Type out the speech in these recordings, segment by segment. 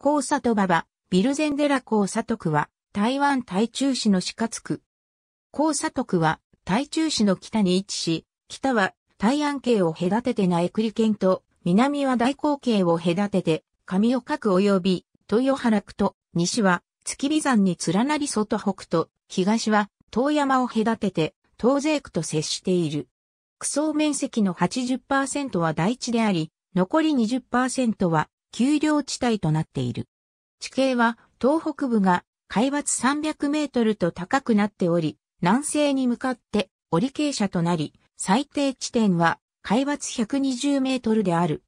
高里馬場、ビルゼンデラ高佐徳は、台湾台中市の四角区。高佐徳は、台中市の北に位置し、北は台安系を隔てて内栗県と、南は大光系を隔てて、上岡区及び豊原区と、西は月美山に連なり外北と、東は遠山を隔てて、東西区と接している。区層面積の80%は大地であり、残り20%は丘陵地帯となっている。地形は東北部が海抜300メートルと高くなっており、南西に向かって折傾斜となり、最低地点は海抜120メートルである。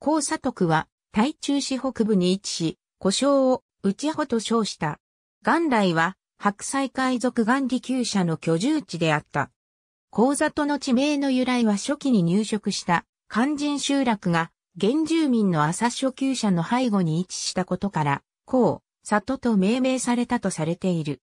高砂徳は台中市北部に位置し、故障を内穂と称した。元来は白菜海賊岩利休舎の居住地であった。高里の地名の由来は初期に入植した肝心集落が原住民の朝初級者の背後に位置したことから、高、里と命名されたとされている。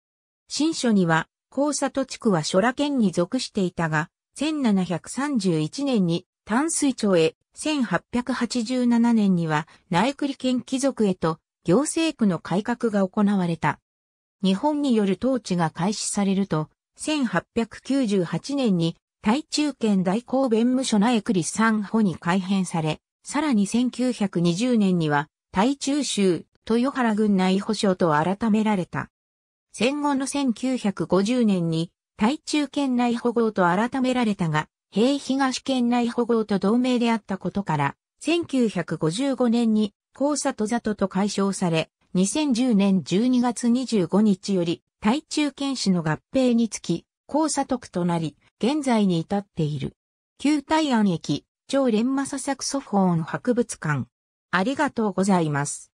新書には、高里地区は諸羅県に属していたが、1731年に淡水町へ、1887年には内栗県貴族へと行政区の改革が行われた。日本による統治が開始されると、1898年に台中県大公弁務所内栗三保に改編され、さらに1920年には、大中州、豊原郡内保障と改められた。戦後の1950年に、大中県内保護と改められたが、平東県内保護と同盟であったことから、1955年に、高里里と解消され、2010年12月25日より、大中県市の合併につき、高里区となり、現在に至っている。旧大安駅、張連正作ソフォン博物館。ありがとうございます。